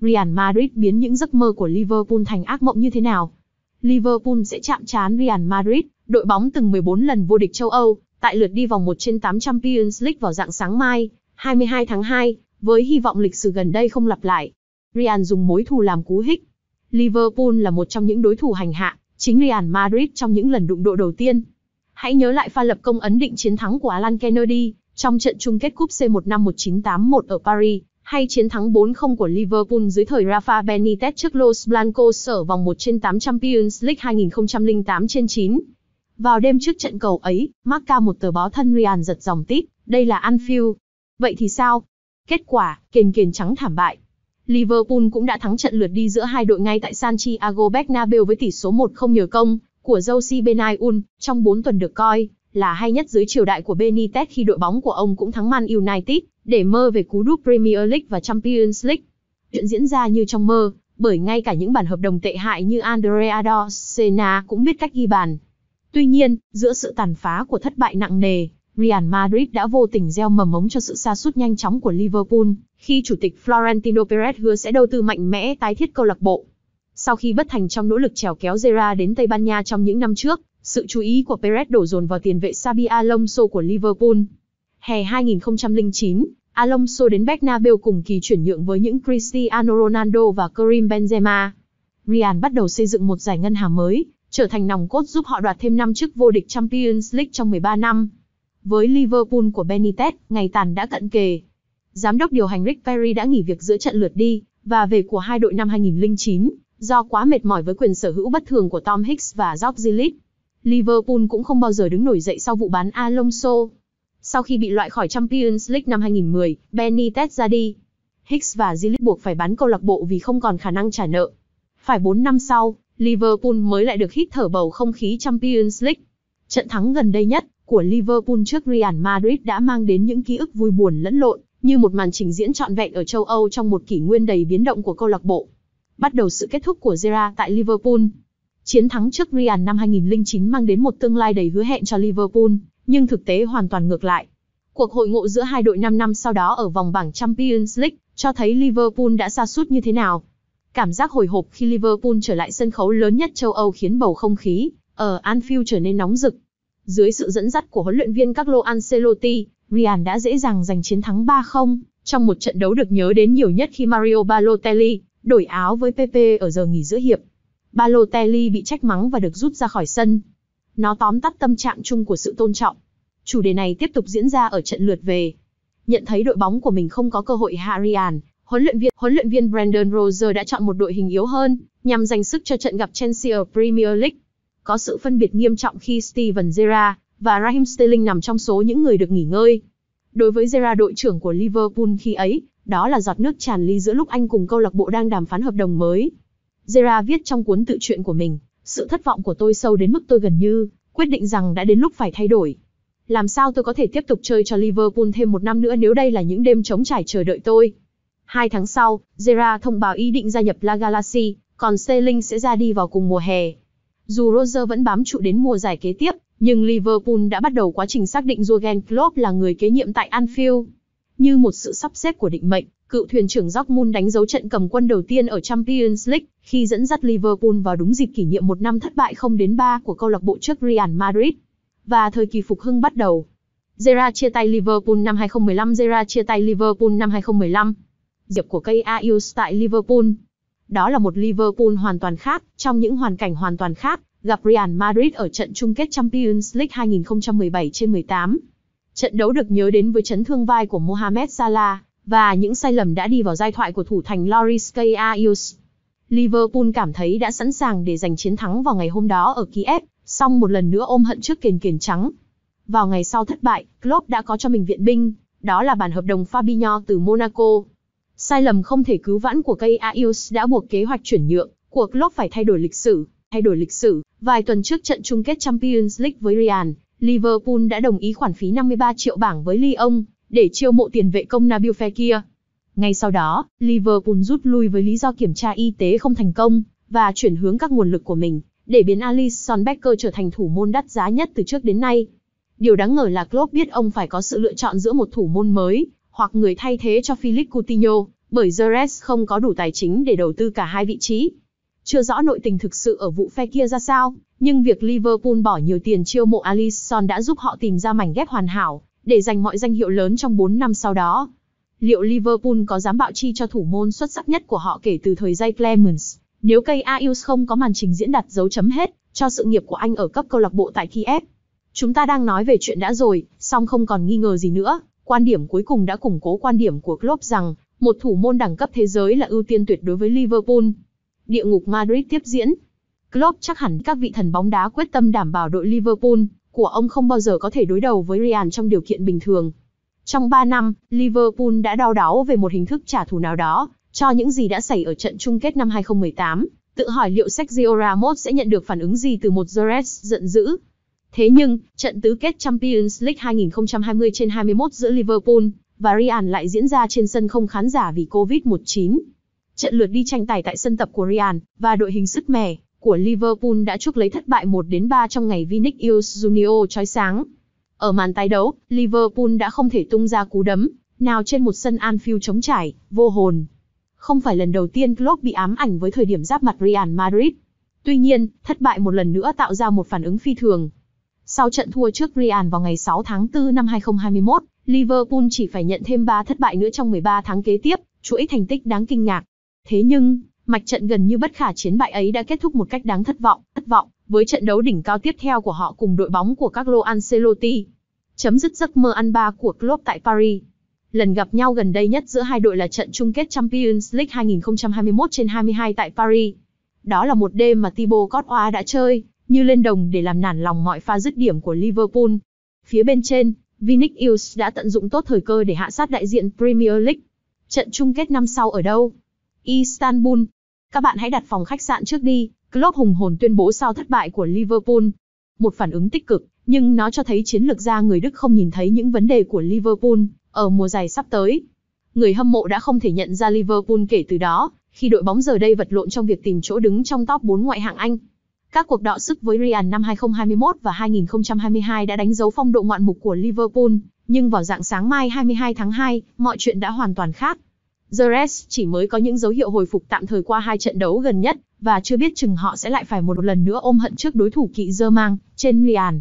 Real Madrid biến những giấc mơ của Liverpool thành ác mộng như thế nào? Liverpool sẽ chạm trán Real Madrid, đội bóng từng 14 lần vô địch châu Âu, tại lượt đi vòng 1 trên 8 Champions League vào dạng sáng mai, 22 tháng 2, với hy vọng lịch sử gần đây không lặp lại. Real dùng mối thù làm cú hích. Liverpool là một trong những đối thủ hành hạ, chính Real Madrid trong những lần đụng độ đầu tiên. Hãy nhớ lại pha lập công ấn định chiến thắng của Alan Kennedy trong trận chung kết cúp C1 năm 1981 ở Paris, hay chiến thắng 4-0 của Liverpool dưới thời Rafa Benitez trước Los Blancos ở vòng 1 trên 8 Champions League 2008 trên 9. Vào đêm trước trận cầu ấy, Marca một tờ báo thân Real giật dòng tít, đây là Anfield. Vậy thì sao? Kết quả, kiền kiền trắng thảm bại. Liverpool cũng đã thắng trận lượt đi giữa hai đội ngay tại Santiago Bernabeu với tỷ số 1-0 nhờ công của Jose Benayoun, trong 4 tuần được coi là hay nhất dưới triều đại của Benitez khi đội bóng của ông cũng thắng Man United để mơ về cú đúp Premier League và Champions League. Chuyện diễn ra như trong mơ, bởi ngay cả những bản hợp đồng tệ hại như Andrea Dorsena cũng biết cách ghi bàn. Tuy nhiên, giữa sự tàn phá của thất bại nặng nề, Real Madrid đã vô tình gieo mầm mống cho sự sa sút nhanh chóng của Liverpool, khi chủ tịch Florentino Perez hứa sẽ đầu tư mạnh mẽ tái thiết câu lạc bộ. Sau khi bất thành trong nỗ lực trèo kéo Zera đến Tây Ban Nha trong những năm trước, sự chú ý của Perez đổ dồn vào tiền vệ Xabi Alonso của Liverpool, Hè 2009, Alonso đến Bernabeu cùng kỳ chuyển nhượng với những Cristiano Ronaldo và Karim Benzema. Real bắt đầu xây dựng một giải ngân hà mới, trở thành nòng cốt giúp họ đoạt thêm 5 chức vô địch Champions League trong 13 năm. Với Liverpool của Benitez, ngày tàn đã cận kề. Giám đốc điều hành Rick Perry đã nghỉ việc giữa trận lượt đi và về của hai đội năm 2009 do quá mệt mỏi với quyền sở hữu bất thường của Tom Hicks và Jock Gillis. Liverpool cũng không bao giờ đứng nổi dậy sau vụ bán Alonso. Sau khi bị loại khỏi Champions League năm 2010, Benitez ra đi. Hicks và Zilic buộc phải bán câu lạc bộ vì không còn khả năng trả nợ. Phải 4 năm sau, Liverpool mới lại được hít thở bầu không khí Champions League. Trận thắng gần đây nhất của Liverpool trước Real Madrid đã mang đến những ký ức vui buồn lẫn lộn, như một màn trình diễn trọn vẹn ở châu Âu trong một kỷ nguyên đầy biến động của câu lạc bộ. Bắt đầu sự kết thúc của Gerrard tại Liverpool. Chiến thắng trước Real năm 2009 mang đến một tương lai đầy hứa hẹn cho Liverpool, nhưng thực tế hoàn toàn ngược lại. Cuộc hội ngộ giữa hai đội 5 năm sau đó ở vòng bảng Champions League cho thấy Liverpool đã xa sút như thế nào. Cảm giác hồi hộp khi Liverpool trở lại sân khấu lớn nhất châu Âu khiến bầu không khí ở Anfield trở nên nóng rực. Dưới sự dẫn dắt của huấn luyện viên Carlo Ancelotti, Real đã dễ dàng giành chiến thắng 3-0 trong một trận đấu được nhớ đến nhiều nhất khi Mario Balotelli đổi áo với Pepe ở giờ nghỉ giữa hiệp. Balotelli bị trách mắng và được rút ra khỏi sân. Nó tóm tắt tâm trạng chung của sự tôn trọng. Chủ đề này tiếp tục diễn ra ở trận lượt về. Nhận thấy đội bóng của mình không có cơ hội hạ huấn luyện viên huấn luyện viên Brandon Roger đã chọn một đội hình yếu hơn nhằm dành sức cho trận gặp Chelsea ở Premier League. Có sự phân biệt nghiêm trọng khi Steven Gerrard và Raheem Sterling nằm trong số những người được nghỉ ngơi. Đối với Gerrard đội trưởng của Liverpool khi ấy, đó là giọt nước tràn ly giữa lúc anh cùng câu lạc bộ đang đàm phán hợp đồng mới. Gerrard viết trong cuốn tự truyện của mình, sự thất vọng của tôi sâu đến mức tôi gần như quyết định rằng đã đến lúc phải thay đổi. Làm sao tôi có thể tiếp tục chơi cho Liverpool thêm một năm nữa nếu đây là những đêm chống trải chờ đợi tôi? Hai tháng sau, Zera thông báo ý định gia nhập La Galaxy, còn Sterling sẽ ra đi vào cùng mùa hè. Dù Roger vẫn bám trụ đến mùa giải kế tiếp, nhưng Liverpool đã bắt đầu quá trình xác định Jurgen Klopp là người kế nhiệm tại Anfield. Như một sự sắp xếp của định mệnh, Cựu thuyền trưởng Jock Moon đánh dấu trận cầm quân đầu tiên ở Champions League khi dẫn dắt Liverpool vào đúng dịp kỷ niệm một năm thất bại 0 đến 3 của câu lạc bộ trước Real Madrid. Và thời kỳ phục hưng bắt đầu. Gerrard chia tay Liverpool năm 2015 Gerrard chia tay Liverpool năm 2015. Diệp của cây Ayus tại Liverpool. Đó là một Liverpool hoàn toàn khác, trong những hoàn cảnh hoàn toàn khác, gặp Real Madrid ở trận chung kết Champions League 2017 18. Trận đấu được nhớ đến với chấn thương vai của Mohamed Salah, và những sai lầm đã đi vào giai thoại của thủ thành Loris Kaius. Liverpool cảm thấy đã sẵn sàng để giành chiến thắng vào ngày hôm đó ở Kiev, song một lần nữa ôm hận trước kền kền trắng. Vào ngày sau thất bại, Klopp đã có cho mình viện binh, đó là bản hợp đồng Fabinho từ Monaco. Sai lầm không thể cứu vãn của cây đã buộc kế hoạch chuyển nhượng của Klopp phải thay đổi lịch sử. Thay đổi lịch sử, vài tuần trước trận chung kết Champions League với Real, Liverpool đã đồng ý khoản phí 53 triệu bảng với Lyon để chiêu mộ tiền vệ công Nabil Fekir. Ngay sau đó, Liverpool rút lui với lý do kiểm tra y tế không thành công và chuyển hướng các nguồn lực của mình để biến Alisson Becker trở thành thủ môn đắt giá nhất từ trước đến nay. Điều đáng ngờ là Klopp biết ông phải có sự lựa chọn giữa một thủ môn mới hoặc người thay thế cho Philippe Coutinho, bởi Jerez không có đủ tài chính để đầu tư cả hai vị trí. Chưa rõ nội tình thực sự ở vụ phe kia ra sao, nhưng việc Liverpool bỏ nhiều tiền chiêu mộ Alisson đã giúp họ tìm ra mảnh ghép hoàn hảo để giành mọi danh hiệu lớn trong 4 năm sau đó. Liệu Liverpool có dám bạo chi cho thủ môn xuất sắc nhất của họ kể từ thời Jay Clemens, nếu cây Ayus không có màn trình diễn đặt dấu chấm hết cho sự nghiệp của anh ở cấp câu lạc bộ tại Kiev? Chúng ta đang nói về chuyện đã rồi, song không còn nghi ngờ gì nữa, quan điểm cuối cùng đã củng cố quan điểm của Klopp rằng một thủ môn đẳng cấp thế giới là ưu tiên tuyệt đối với Liverpool. Địa ngục Madrid tiếp diễn. Klopp chắc hẳn các vị thần bóng đá quyết tâm đảm bảo đội Liverpool của ông không bao giờ có thể đối đầu với Real trong điều kiện bình thường. Trong 3 năm, Liverpool đã đau đáu về một hình thức trả thù nào đó, cho những gì đã xảy ở trận chung kết năm 2018, tự hỏi liệu Sergio Ramos sẽ nhận được phản ứng gì từ một Jerez giận dữ. Thế nhưng, trận tứ kết Champions League 2020 trên 21 giữa Liverpool và Real lại diễn ra trên sân không khán giả vì Covid-19. Trận lượt đi tranh tài tại sân tập của Real và đội hình sứt mẻ của Liverpool đã chuốc lấy thất bại 1 đến 3 trong ngày V-League Youth Junior chói sáng. Ở màn tái đấu, Liverpool đã không thể tung ra cú đấm, nào trên một sân Anfield chống trải, vô hồn. Không phải lần đầu tiên Klopp bị ám ảnh với thời điểm giáp mặt Real Madrid. Tuy nhiên, thất bại một lần nữa tạo ra một phản ứng phi thường. Sau trận thua trước Real vào ngày 6 tháng 4 năm 2021, Liverpool chỉ phải nhận thêm 3 thất bại nữa trong 13 tháng kế tiếp, chuỗi thành tích đáng kinh ngạc. Thế nhưng, Mạch trận gần như bất khả chiến bại ấy đã kết thúc một cách đáng thất vọng, thất vọng, với trận đấu đỉnh cao tiếp theo của họ cùng đội bóng của Carlo Ancelotti. Chấm dứt giấc mơ ăn ba của Klopp tại Paris. Lần gặp nhau gần đây nhất giữa hai đội là trận chung kết Champions League 2021 trên 22 tại Paris. Đó là một đêm mà Thibaut Courtois đã chơi, như lên đồng để làm nản lòng mọi pha dứt điểm của Liverpool. Phía bên trên, Vinicius Ills đã tận dụng tốt thời cơ để hạ sát đại diện Premier League. Trận chung kết năm sau ở đâu? Istanbul, các bạn hãy đặt phòng khách sạn trước đi, Klopp hùng hồn tuyên bố sau thất bại của Liverpool. Một phản ứng tích cực, nhưng nó cho thấy chiến lược gia người Đức không nhìn thấy những vấn đề của Liverpool ở mùa giải sắp tới. Người hâm mộ đã không thể nhận ra Liverpool kể từ đó, khi đội bóng giờ đây vật lộn trong việc tìm chỗ đứng trong top 4 ngoại hạng Anh. Các cuộc đọ sức với Real năm 2021 và 2022 đã đánh dấu phong độ ngoạn mục của Liverpool, nhưng vào dạng sáng mai 22 tháng 2, mọi chuyện đã hoàn toàn khác. Zeres chỉ mới có những dấu hiệu hồi phục tạm thời qua hai trận đấu gần nhất, và chưa biết chừng họ sẽ lại phải một lần nữa ôm hận trước đối thủ kỵ dơ mang, trên Lian.